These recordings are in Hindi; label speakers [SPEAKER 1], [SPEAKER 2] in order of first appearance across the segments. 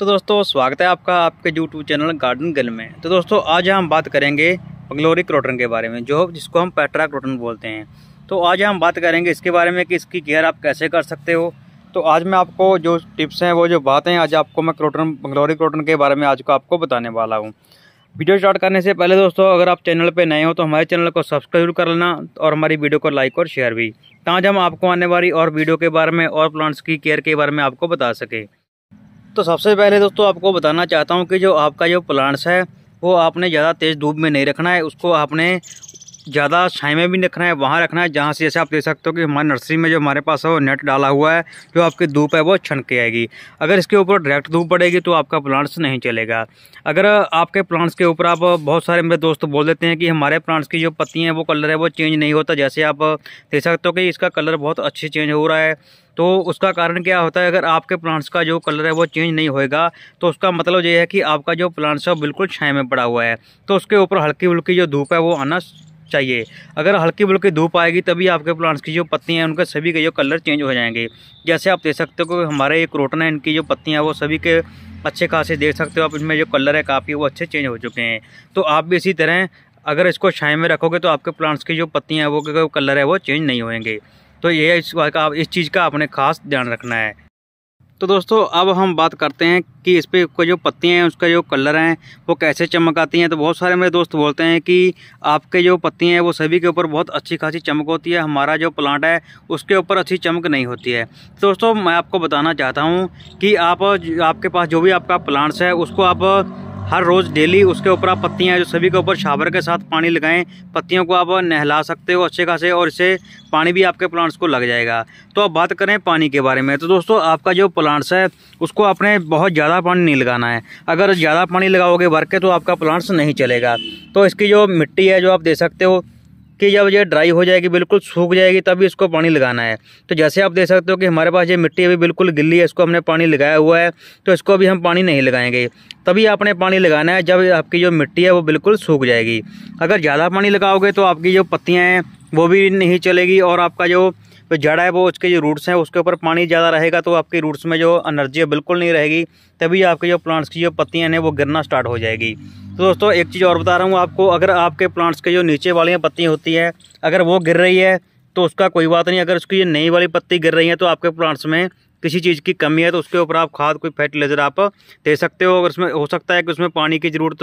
[SPEAKER 1] तो दोस्तों स्वागत है आपका आपके यूट्यूब चैनल गार्डन गल में तो दोस्तों आज हम बात करेंगे बंगलोरी क्रोटन के बारे में जो जिसको हम पेट्रा क्रोटन बोलते हैं तो आज हम बात करेंगे इसके बारे में कि इसकी केयर आप कैसे कर सकते हो तो आज मैं आपको जो टिप्स हैं वो जो बातें आज आपको मैं क्रोटन बंगलोरी क्रोटन के बारे में आज को आपको बताने वाला हूँ वीडियो स्टार्ट करने से पहले दोस्तों अगर आप चैनल पर नए हो तो हमारे चैनल को सब्सक्राइब कर लेना और हमारी वीडियो को लाइक और शेयर भी ताकि हम आपको आने वाली और वीडियो के बारे में और प्लांट्स की केयर के बारे में आपको बता सकें दोस्तों सबसे पहले दोस्तों आपको बताना चाहता हूँ कि जो आपका जो प्लांट्स है वो आपने ज़्यादा तेज़ धूप में नहीं रखना है उसको आपने ज़्यादा छाई में भी नहीं रखना है वहाँ रखना है जहाँ से जैसे आप देख सकते हो कि हमारे नर्सरी में जो हमारे पास है वो नेट डाला हुआ है जो आपकी धूप है वो छन के आएगी अगर इसके ऊपर डायरेक्ट धूप पड़ेगी तो आपका प्लांट्स नहीं चलेगा अगर आपके प्लांट्स के ऊपर आप बहुत सारे मेरे दोस्त बोल देते हैं कि हमारे प्लांट्स की जो पत्ती हैं वो कलर है वो चेंज नहीं होता जैसे आप देख सकते हो कि इसका कलर बहुत अच्छे चेंज हो रहा है तो उसका कारण क्या होता है अगर आपके प्लांट्स का जो कलर है वो चेंज नहीं होएगा तो उसका मतलब ये है कि आपका जो प्लांट्स है बिल्कुल छाए में पड़ा हुआ है तो उसके ऊपर हल्की हल्की जो धूप है वो आना चाहिए अगर हल्की बुल्की धूप आएगी तभी आपके प्लांट्स की जो पत्तियाँ हैं उनके सभी के जो कलर चेंज हो जाएंगे जैसे आप देख सकते हो कि हमारे ये क्रोटन है इनकी जो पत्तियाँ वो सभी के अच्छे खासे देख सकते हो आप इनमें जो कलर है काफ़ी वो अच्छे चेंज हो चुके हैं तो आप भी इसी तरह अगर इसको छाए में रखोगे तो आपके प्लांट्स की जो पत्तियाँ हैं वो कलर है वो चेंज नहीं होंगे तो ये इस आप इस चीज़ का आपने खास ध्यान रखना है तो दोस्तों अब हम बात करते हैं कि इस पर जो पत्तियाँ हैं उसका जो कलर हैं वो कैसे चमक आती हैं तो बहुत सारे मेरे दोस्त बोलते हैं कि आपके जो पत्तियाँ हैं वो सभी के ऊपर बहुत अच्छी खासी चमक होती है हमारा जो प्लांट है उसके ऊपर अच्छी चमक नहीं होती है तो दोस्तों मैं आपको बताना चाहता हूँ कि आप आपके पास जो भी आपका प्लांट्स है उसको आप हर रोज़ डेली उसके ऊपर आप पत्तियाँ जो सभी के ऊपर शावर के साथ पानी लगाएं पत्तियों को आप नहला सकते हो अच्छे खासे और इससे पानी भी आपके प्लांट्स को लग जाएगा तो अब बात करें पानी के बारे में तो दोस्तों आपका जो प्लांट्स है उसको आपने बहुत ज़्यादा पानी नहीं लगाना है अगर ज़्यादा पानी लगाओगे भर के तो आपका प्लांट्स नहीं चलेगा तो इसकी जो मिट्टी है जो आप दे सकते हो कि जब ये ड्राई हो जाएगी बिल्कुल सूख जाएगी तभी इसको पानी लगाना है तो जैसे आप देख सकते हो कि हमारे पास ये मिट्टी अभी बिल्कुल गिल्ली है इसको हमने पानी लगाया हुआ है तो इसको अभी हम पानी नहीं लगाएंगे तभी आपने पानी लगाना है जब आपकी जो मिट्टी है वो बिल्कुल सूख जाएगी अगर ज़्यादा पानी लगाओगे तो आपकी जो पत्तियाँ हैं वो भी नहीं चलेगी और आपका जो जो तो जड़ है वो उसके जो रूट्स हैं उसके ऊपर पानी ज़्यादा रहेगा तो आपके रूट्स में जो एनर्जी है बिल्कुल नहीं रहेगी तभी आपके जो प्लांट्स की जो पत्तियाँ हैं वो गिरना स्टार्ट हो जाएगी तो दोस्तों एक चीज़ और बता रहा हूँ आपको अगर आपके प्लांट्स के जो नीचे वाली पत्तियाँ होती हैं अगर वो गिर रही है तो उसका कोई बात नहीं अगर उसकी नई वाली पत्ती गिर रही है तो आपके प्लांट्स में किसी चीज़ की कमी है तो उसके ऊपर आप खाद कोई फर्टिलाइज़र आप दे सकते हो अगर उसमें हो सकता है कि उसमें पानी की ज़रूरत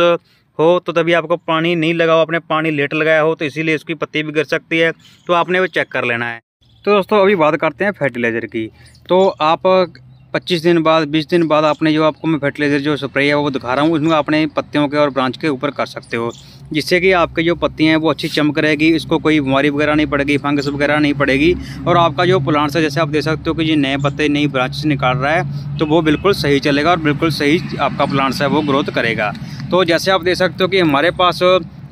[SPEAKER 1] हो तो तभी आपको पानी नहीं लगाओ आपने पानी लेट लगाया हो तो इसीलिए उसकी पत्ती भी गिर सकती है तो आपने वो चेक कर लेना है तो दोस्तों अभी बात करते हैं फर्टिलाइज़र की तो आप 25 दिन बाद 20 दिन बाद आपने जो आपको मैं फर्टिलाइज़र जो स्प्रे है वो दिखा रहा हूँ उसमें आपने पत्तियों के और ब्रांच के ऊपर कर सकते हो जिससे कि आपके जो पत्तियाँ हैं वो अच्छी चमक रहेगी इसको कोई बीमारी वगैरह नहीं पड़ेगी फंगस वगैरह नहीं पड़ेगी और आपका जो प्लांट्स है जैसे आप देख सकते हो कि ये नए पत्ते नई ब्रांच से निकाल रहा है तो वो बिल्कुल सही चलेगा और बिल्कुल सही आपका प्लांट्स है वो ग्रोथ करेगा तो जैसे आप देख सकते हो कि हमारे पास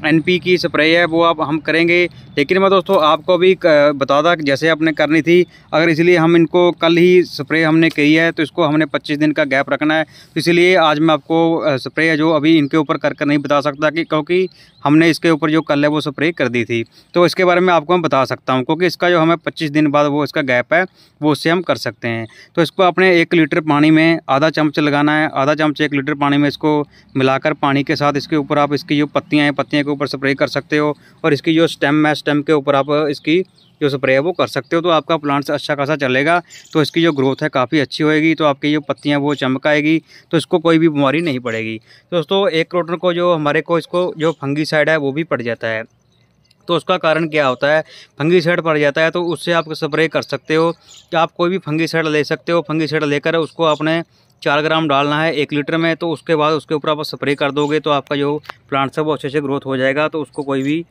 [SPEAKER 1] एनपी की स्प्रे है वो आप हम करेंगे लेकिन मैं दोस्तों आपको भी बता दा जैसे आपने करनी थी अगर इसलिए हम इनको कल ही स्प्रे हमने की है तो इसको हमने 25 दिन का गैप रखना है तो इसलिए आज मैं आपको स्प्रे है जो अभी इनके ऊपर कर कर नहीं बता सकता कि क्योंकि हमने इसके ऊपर जो कल है वो स्प्रे कर दी थी तो इसके बारे में आपको मैं बता सकता हूँ क्योंकि इसका जो हमें पच्चीस दिन बाद वो इसका गैप है वो उससे हम कर सकते हैं तो इसको अपने एक लीटर पानी में आधा चमच लगाना है आधा चमच एक लीटर पानी में इसको मिलाकर पानी के साथ इसके ऊपर आप इसकी जो पत्तियाँ हैं पत्तियाँ को ऊपर स्प्रे कर सकते हो और इसकी जो स्टेम है स्टेम के ऊपर आप इसकी जो स्प्रे है वो कर सकते हो तो आपका प्लांट्स अच्छा खासा चलेगा तो इसकी जो ग्रोथ है काफ़ी अच्छी होएगी तो आपकी जो पत्तियाँ वो चमकाएगी तो इसको कोई भी बीमारी नहीं पड़ेगी तो दोस्तों एक क्रोटन को जो हमारे को इसको जो फंगी साइड है वो भी पड़ जाता है तो उसका कारण क्या होता है फंगी साइड पड़ जाता है तो उससे आप स्प्रे कर सकते हो कि आप कोई भी फंगी साइड ले सकते हो फंगी साइड लेकर उसको अपने चार ग्राम डालना है एक लीटर में तो उसके बाद उसके ऊपर आप स्प्रे कर दोगे तो आपका जो प्लांट्स है वो अच्छे से ग्रोथ हो जाएगा तो उसको कोई भी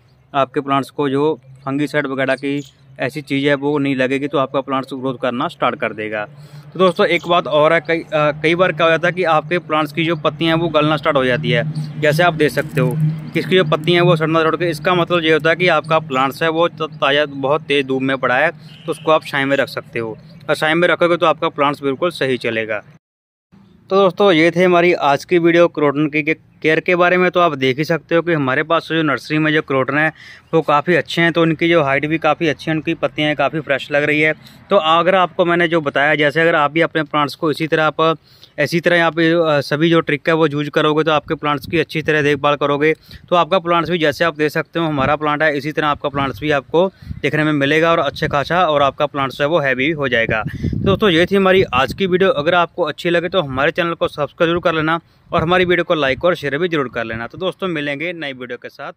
[SPEAKER 1] आपके प्लांट्स को जो फंगीसाइड वगैरह की ऐसी चीज़ है वो नहीं लगेगी तो आपका प्लांट्स ग्रोथ करना स्टार्ट कर देगा तो दोस्तों एक बात और है कई आ, कई बार क्या हो जाता है कि आपके प्लांट्स की जो पत्तियाँ हैं वो गलना स्टार्ट हो जाती है जैसे आप देख सकते हो किसकी जो पत्तियाँ हैं वो सड़ना स्टार्ट होकर इसका मतलब ये होता है कि आपका प्लांट्स है वो ताज़ा बहुत तेज़ धूप में पड़ा है तो उसको आप छाए में रख सकते हो और छाए में रखोगे तो आपका प्लांट्स बिल्कुल सही चलेगा तो दोस्तों ये थे हमारी आज की वीडियो क्रोटन की केयर के बारे में तो आप देख ही सकते हो कि हमारे पास जो नर्सरी में जो क्रोटन है वो काफ़ी अच्छे हैं तो उनकी जो हाइट भी काफ़ी अच्छी है उनकी पत्तियाँ काफ़ी फ्रेश लग रही है तो अगर आपको मैंने जो बताया जैसे अगर आप भी अपने प्लांट्स को इसी तरह आप इसी तरह आप सभी जो ट्रिक है वो यूज करोगे तो आपके प्लांट्स की अच्छी तरह देखभाल करोगे तो आपका प्लांट्स भी जैसे आप देख सकते हो हमारा प्लांट है इसी तरह आपका प्लांट्स भी आपको देखने में मिलेगा और अच्छा खासा और आपका प्लांट्स है वो हैवी हो जाएगा तो दोस्तों ये थी हमारी आज की वीडियो अगर आपको अच्छी लगे तो हमारे चैनल को सब्सक्राइब जरूर कर लेना और हमारी वीडियो को लाइक और शेयर भी जरूर कर लेना तो दोस्तों मिलेंगे नई वीडियो के साथ